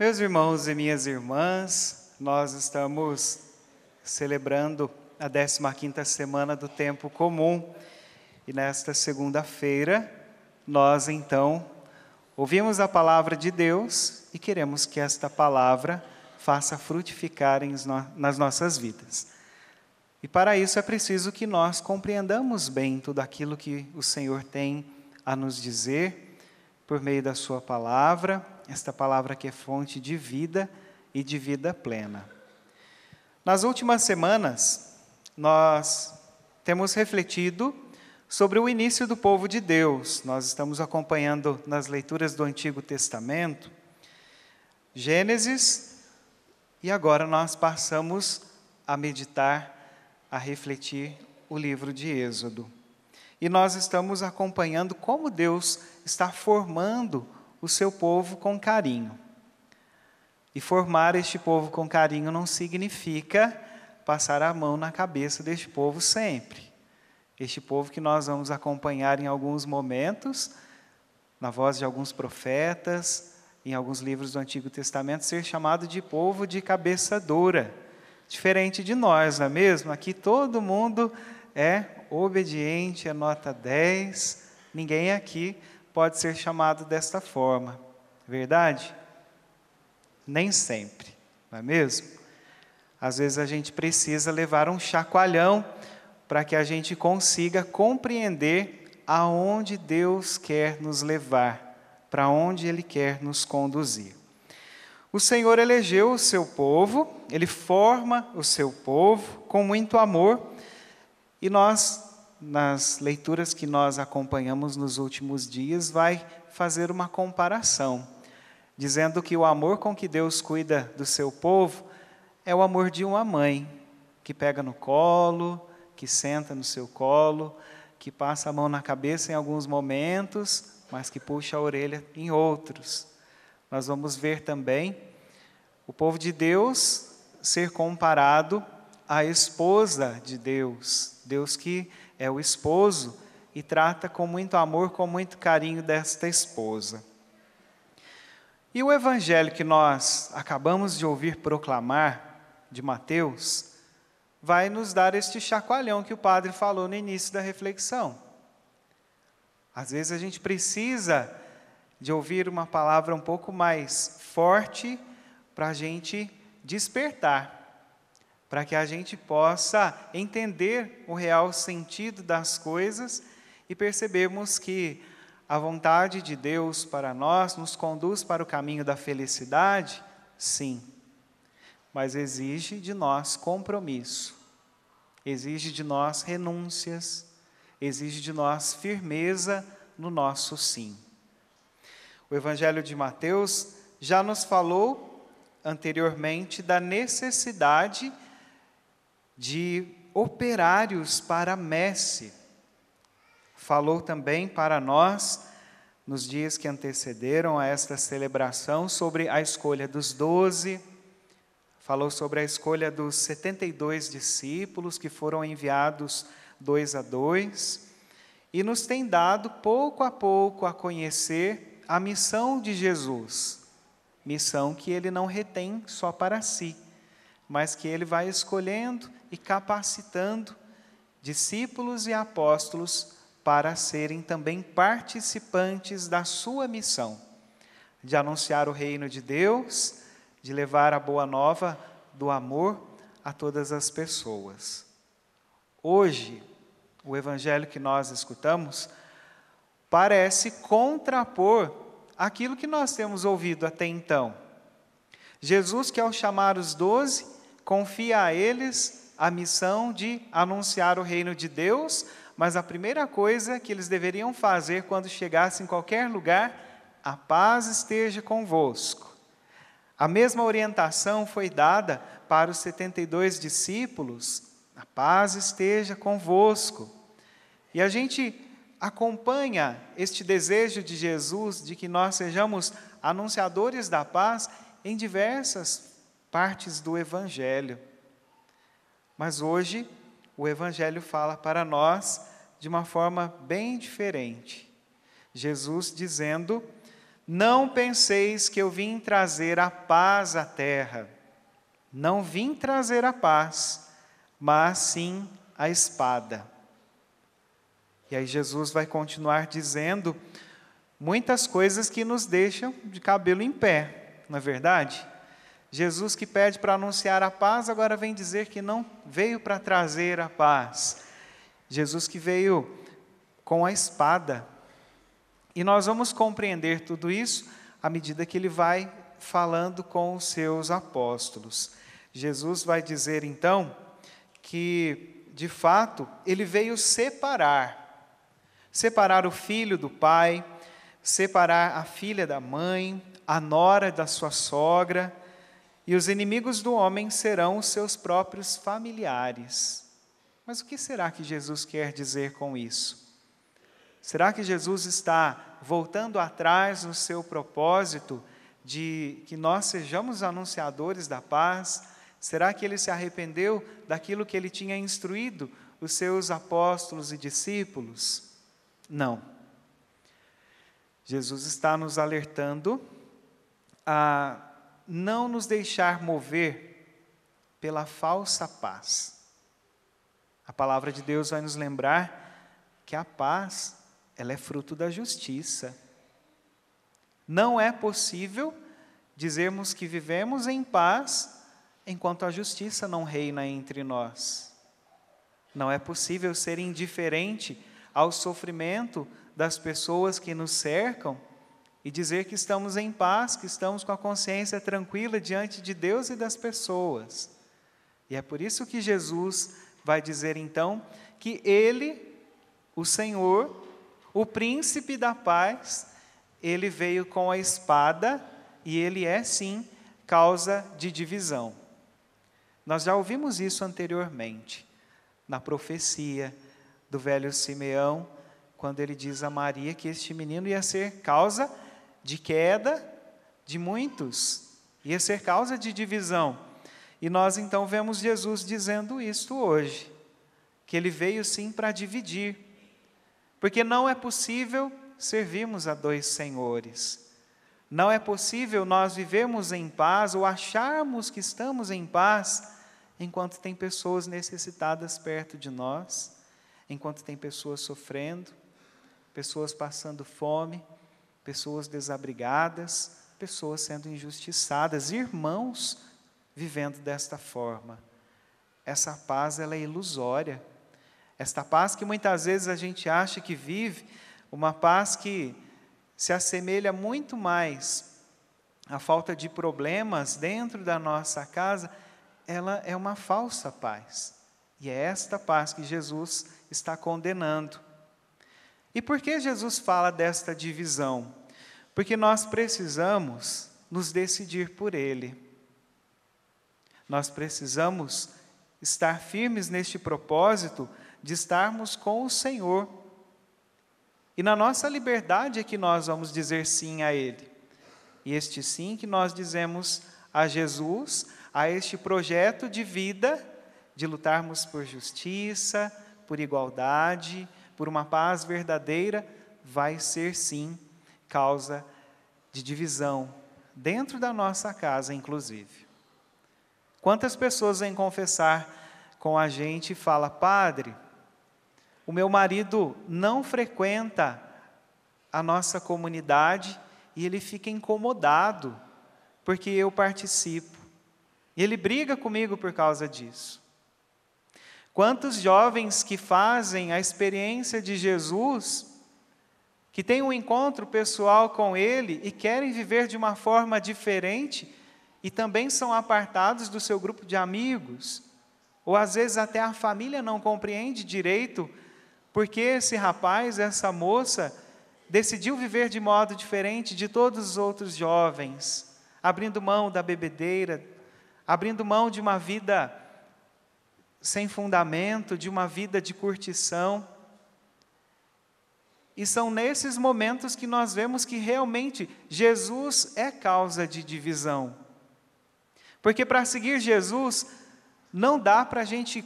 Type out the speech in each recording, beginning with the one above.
Meus irmãos e minhas irmãs, nós estamos celebrando a 15ª semana do tempo comum e nesta segunda-feira nós então ouvimos a palavra de Deus e queremos que esta palavra faça frutificar nas nossas vidas. E para isso é preciso que nós compreendamos bem tudo aquilo que o Senhor tem a nos dizer por meio da sua palavra esta palavra que é fonte de vida e de vida plena. Nas últimas semanas, nós temos refletido sobre o início do povo de Deus. Nós estamos acompanhando nas leituras do Antigo Testamento, Gênesis, e agora nós passamos a meditar, a refletir o livro de Êxodo. E nós estamos acompanhando como Deus está formando o seu povo com carinho. E formar este povo com carinho não significa passar a mão na cabeça deste povo sempre. Este povo que nós vamos acompanhar em alguns momentos, na voz de alguns profetas, em alguns livros do Antigo Testamento, ser chamado de povo de cabeça dura. Diferente de nós, não é mesmo? Aqui todo mundo é obediente, é nota 10, ninguém aqui pode ser chamado desta forma, verdade? Nem sempre, não é mesmo? Às vezes a gente precisa levar um chacoalhão para que a gente consiga compreender aonde Deus quer nos levar, para onde Ele quer nos conduzir. O Senhor elegeu o seu povo, ele forma o seu povo com muito amor, e nós nas leituras que nós acompanhamos nos últimos dias, vai fazer uma comparação, dizendo que o amor com que Deus cuida do seu povo é o amor de uma mãe que pega no colo, que senta no seu colo, que passa a mão na cabeça em alguns momentos, mas que puxa a orelha em outros. Nós vamos ver também o povo de Deus ser comparado à esposa de Deus, Deus que é o esposo e trata com muito amor, com muito carinho desta esposa. E o evangelho que nós acabamos de ouvir proclamar de Mateus vai nos dar este chacoalhão que o padre falou no início da reflexão. Às vezes a gente precisa de ouvir uma palavra um pouco mais forte para a gente despertar para que a gente possa entender o real sentido das coisas e percebermos que a vontade de Deus para nós nos conduz para o caminho da felicidade, sim, mas exige de nós compromisso, exige de nós renúncias, exige de nós firmeza no nosso sim. O Evangelho de Mateus já nos falou anteriormente da necessidade de de operários para Messe. Falou também para nós, nos dias que antecederam a esta celebração, sobre a escolha dos doze, falou sobre a escolha dos 72 discípulos que foram enviados dois a dois, e nos tem dado pouco a pouco a conhecer a missão de Jesus, missão que ele não retém só para si mas que ele vai escolhendo e capacitando discípulos e apóstolos para serem também participantes da sua missão, de anunciar o reino de Deus, de levar a boa nova do amor a todas as pessoas. Hoje, o evangelho que nós escutamos parece contrapor aquilo que nós temos ouvido até então. Jesus, que ao chamar os doze, confia a eles a missão de anunciar o reino de Deus, mas a primeira coisa que eles deveriam fazer quando chegassem em qualquer lugar, a paz esteja convosco. A mesma orientação foi dada para os 72 discípulos, a paz esteja convosco. E a gente acompanha este desejo de Jesus de que nós sejamos anunciadores da paz em diversas partes do Evangelho. Mas hoje, o Evangelho fala para nós de uma forma bem diferente. Jesus dizendo: Não penseis que eu vim trazer a paz à terra. Não vim trazer a paz, mas sim a espada. E aí Jesus vai continuar dizendo muitas coisas que nos deixam de cabelo em pé, não é verdade? Jesus que pede para anunciar a paz, agora vem dizer que não veio para trazer a paz. Jesus que veio com a espada. E nós vamos compreender tudo isso à medida que ele vai falando com os seus apóstolos. Jesus vai dizer então que, de fato, ele veio separar separar o filho do pai, separar a filha da mãe, a nora da sua sogra e os inimigos do homem serão os seus próprios familiares. Mas o que será que Jesus quer dizer com isso? Será que Jesus está voltando atrás no seu propósito de que nós sejamos anunciadores da paz? Será que ele se arrependeu daquilo que ele tinha instruído os seus apóstolos e discípulos? Não. Jesus está nos alertando a não nos deixar mover pela falsa paz. A palavra de Deus vai nos lembrar que a paz, ela é fruto da justiça. Não é possível dizermos que vivemos em paz enquanto a justiça não reina entre nós. Não é possível ser indiferente ao sofrimento das pessoas que nos cercam e dizer que estamos em paz, que estamos com a consciência tranquila diante de Deus e das pessoas. E é por isso que Jesus vai dizer então que ele, o Senhor, o príncipe da paz, ele veio com a espada e ele é sim causa de divisão. Nós já ouvimos isso anteriormente, na profecia do velho Simeão, quando ele diz a Maria que este menino ia ser causa de de queda de muitos. Ia ser causa de divisão. E nós então vemos Jesus dizendo isto hoje, que ele veio sim para dividir. Porque não é possível servirmos a dois senhores. Não é possível nós vivermos em paz ou acharmos que estamos em paz enquanto tem pessoas necessitadas perto de nós, enquanto tem pessoas sofrendo, pessoas passando fome, pessoas desabrigadas, pessoas sendo injustiçadas, irmãos vivendo desta forma. Essa paz ela é ilusória. Esta paz que muitas vezes a gente acha que vive, uma paz que se assemelha muito mais à falta de problemas dentro da nossa casa, ela é uma falsa paz. E é esta paz que Jesus está condenando. E por que Jesus fala desta divisão? porque nós precisamos nos decidir por Ele. Nós precisamos estar firmes neste propósito de estarmos com o Senhor. E na nossa liberdade é que nós vamos dizer sim a Ele. E este sim que nós dizemos a Jesus, a este projeto de vida, de lutarmos por justiça, por igualdade, por uma paz verdadeira, vai ser sim causa de divisão, dentro da nossa casa, inclusive. Quantas pessoas vêm confessar com a gente e fala: Padre, o meu marido não frequenta a nossa comunidade e ele fica incomodado porque eu participo. E ele briga comigo por causa disso. Quantos jovens que fazem a experiência de Jesus que têm um encontro pessoal com Ele e querem viver de uma forma diferente e também são apartados do seu grupo de amigos, ou às vezes até a família não compreende direito porque esse rapaz, essa moça, decidiu viver de modo diferente de todos os outros jovens, abrindo mão da bebedeira, abrindo mão de uma vida sem fundamento, de uma vida de curtição. E são nesses momentos que nós vemos que realmente Jesus é causa de divisão. Porque para seguir Jesus, não dá para a gente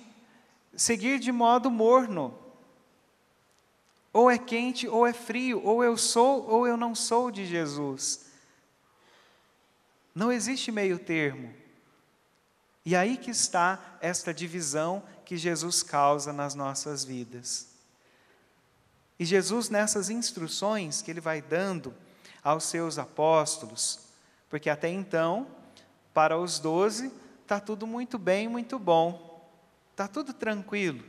seguir de modo morno. Ou é quente ou é frio, ou eu sou ou eu não sou de Jesus. Não existe meio termo. E aí que está esta divisão que Jesus causa nas nossas vidas. E Jesus, nessas instruções que ele vai dando aos seus apóstolos, porque até então, para os doze, está tudo muito bem, muito bom, está tudo tranquilo.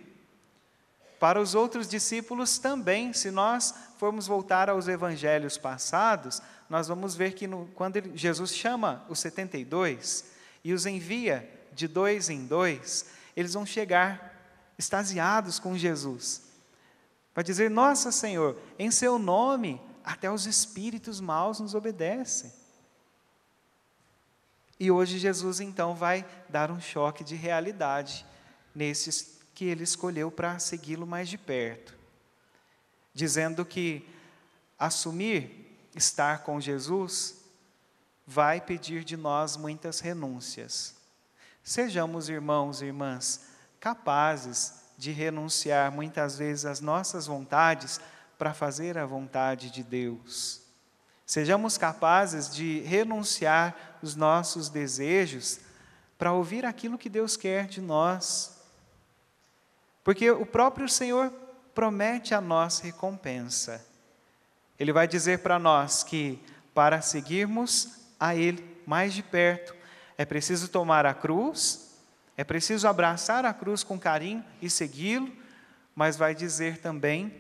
Para os outros discípulos também, se nós formos voltar aos evangelhos passados, nós vamos ver que no, quando ele, Jesus chama os 72 e os envia de dois em dois, eles vão chegar extasiados com Jesus Vai dizer: Nossa, Senhor, em seu nome até os espíritos maus nos obedecem. E hoje Jesus então vai dar um choque de realidade nesses que ele escolheu para segui-lo mais de perto, dizendo que assumir estar com Jesus vai pedir de nós muitas renúncias. Sejamos irmãos e irmãs capazes de renunciar muitas vezes às nossas vontades para fazer a vontade de Deus. Sejamos capazes de renunciar os nossos desejos para ouvir aquilo que Deus quer de nós. Porque o próprio Senhor promete a nós recompensa. Ele vai dizer para nós que para seguirmos a Ele mais de perto, é preciso tomar a cruz é preciso abraçar a cruz com carinho e segui-lo, mas vai dizer também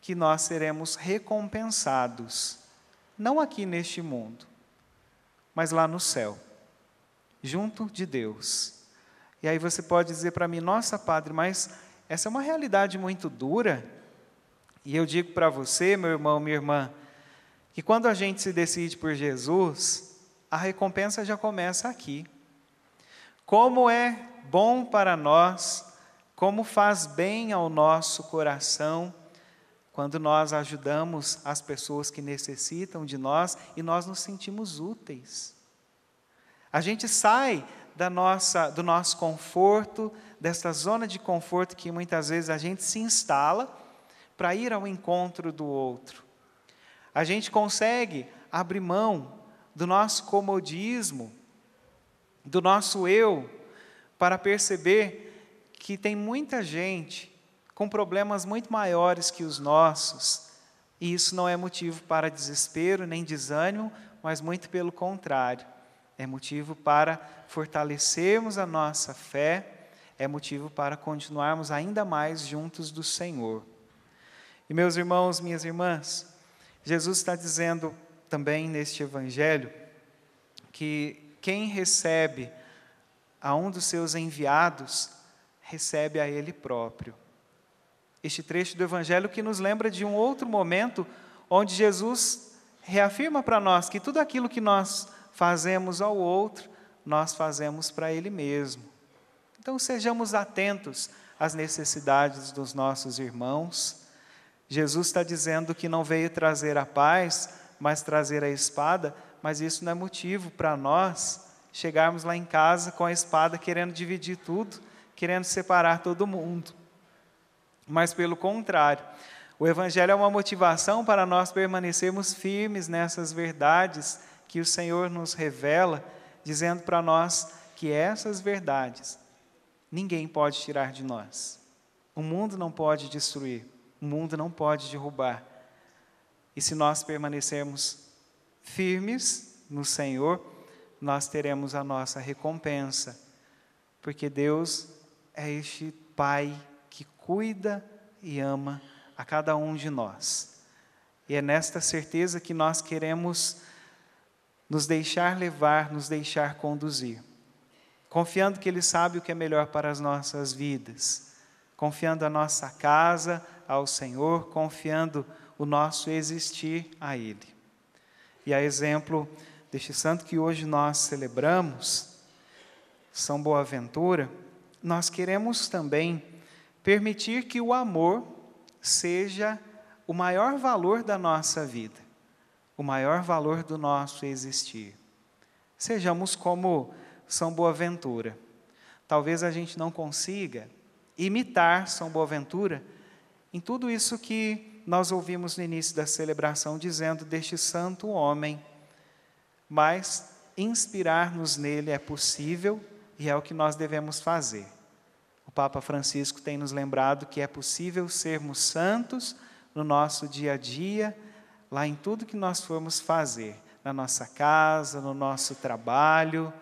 que nós seremos recompensados, não aqui neste mundo, mas lá no céu, junto de Deus. E aí você pode dizer para mim, nossa, padre, mas essa é uma realidade muito dura. E eu digo para você, meu irmão, minha irmã, que quando a gente se decide por Jesus, a recompensa já começa aqui. Como é bom para nós, como faz bem ao nosso coração quando nós ajudamos as pessoas que necessitam de nós e nós nos sentimos úteis. A gente sai da nossa, do nosso conforto, dessa zona de conforto que muitas vezes a gente se instala para ir ao encontro do outro. A gente consegue abrir mão do nosso comodismo do nosso eu, para perceber que tem muita gente com problemas muito maiores que os nossos, e isso não é motivo para desespero nem desânimo, mas muito pelo contrário, é motivo para fortalecermos a nossa fé, é motivo para continuarmos ainda mais juntos do Senhor. E meus irmãos, minhas irmãs, Jesus está dizendo também neste Evangelho que quem recebe a um dos seus enviados, recebe a ele próprio. Este trecho do Evangelho que nos lembra de um outro momento onde Jesus reafirma para nós que tudo aquilo que nós fazemos ao outro, nós fazemos para ele mesmo. Então sejamos atentos às necessidades dos nossos irmãos. Jesus está dizendo que não veio trazer a paz, mas trazer a espada, mas isso não é motivo para nós chegarmos lá em casa com a espada querendo dividir tudo, querendo separar todo mundo. Mas pelo contrário, o Evangelho é uma motivação para nós permanecermos firmes nessas verdades que o Senhor nos revela, dizendo para nós que essas verdades ninguém pode tirar de nós. O mundo não pode destruir, o mundo não pode derrubar. E se nós permanecermos firmes no Senhor, nós teremos a nossa recompensa, porque Deus é este Pai que cuida e ama a cada um de nós. E é nesta certeza que nós queremos nos deixar levar, nos deixar conduzir, confiando que Ele sabe o que é melhor para as nossas vidas, confiando a nossa casa ao Senhor, confiando o nosso existir a Ele. E a exemplo deste santo que hoje nós celebramos, São Boaventura, nós queremos também permitir que o amor seja o maior valor da nossa vida, o maior valor do nosso existir. Sejamos como São Boaventura. Talvez a gente não consiga imitar São Boaventura em tudo isso que nós ouvimos no início da celebração dizendo deste santo homem, mas inspirar-nos nele é possível e é o que nós devemos fazer. O Papa Francisco tem nos lembrado que é possível sermos santos no nosso dia a dia, lá em tudo que nós formos fazer, na nossa casa, no nosso trabalho,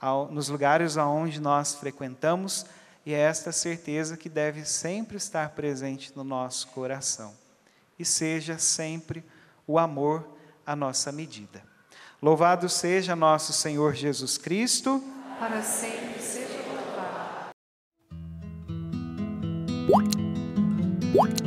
ao, nos lugares aonde nós frequentamos, e é esta certeza que deve sempre estar presente no nosso coração e seja sempre o amor a nossa medida. Louvado seja nosso Senhor Jesus Cristo. Para sempre seja louvado.